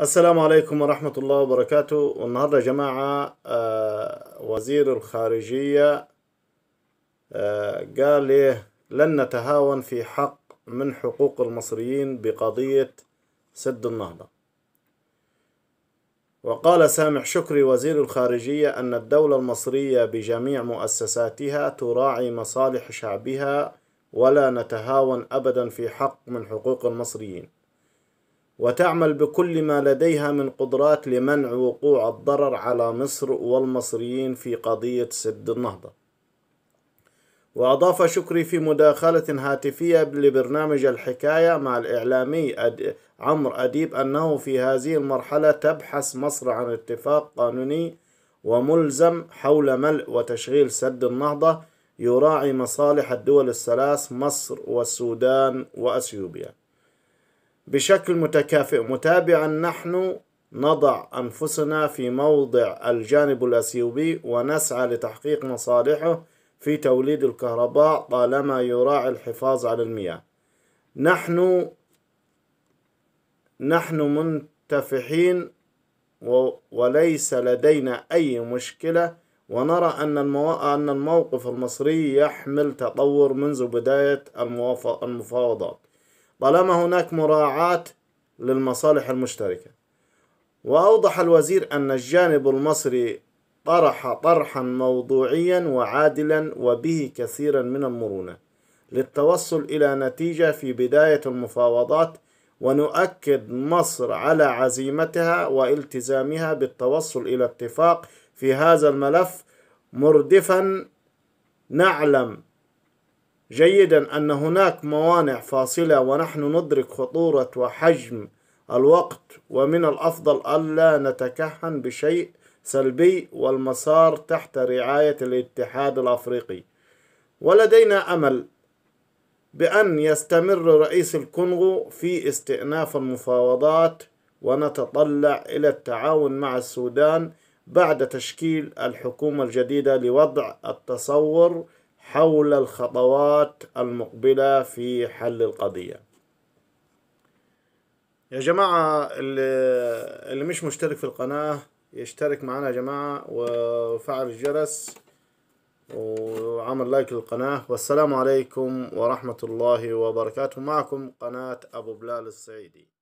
السلام عليكم ورحمة الله وبركاته والنهاردة يا جماعة آه، وزير الخارجية آه، قال ليه لن نتهاون في حق من حقوق المصريين بقضية سد النهضة وقال سامح شكري وزير الخارجية أن الدولة المصرية بجميع مؤسساتها تراعي مصالح شعبها ولا نتهاون أبدا في حق من حقوق المصريين وتعمل بكل ما لديها من قدرات لمنع وقوع الضرر على مصر والمصريين في قضية سد النهضة وأضاف شكري في مداخلة هاتفية لبرنامج الحكاية مع الإعلامي عمرو أديب أنه في هذه المرحلة تبحث مصر عن اتفاق قانوني وملزم حول ملء وتشغيل سد النهضة يراعي مصالح الدول الثلاث مصر والسودان وأثيوبيا بشكل متكافئ متابعا نحن نضع أنفسنا في موضع الجانب الأثيوبي ونسعى لتحقيق مصالحه في توليد الكهرباء طالما يراعي الحفاظ على المياه نحن نحن منتفحين وليس لدينا أي مشكلة ونرى أن أن الموقف المصري يحمل تطور منذ بداية المفاوضات طالما هناك مراعاة للمصالح المشتركة وأوضح الوزير أن الجانب المصري طرح طرحا موضوعيا وعادلا وبه كثيرا من المرونة للتوصل إلى نتيجة في بداية المفاوضات ونؤكد مصر على عزيمتها والتزامها بالتوصل إلى اتفاق في هذا الملف مردفا نعلم جيدا أن هناك موانع فاصلة ونحن ندرك خطورة وحجم الوقت ومن الأفضل ألا نتكهن بشيء سلبي والمسار تحت رعاية الاتحاد الأفريقي ولدينا أمل بأن يستمر رئيس الكونغو في استئناف المفاوضات ونتطلع إلى التعاون مع السودان بعد تشكيل الحكومة الجديدة لوضع التصور حول الخطوات المقبلة في حل القضية يا جماعة اللي مش مشترك في القناة يشترك معنا يا جماعة وفعل الجرس وعمل لايك للقناة والسلام عليكم ورحمة الله وبركاته معكم قناة أبو بلال الصعيدي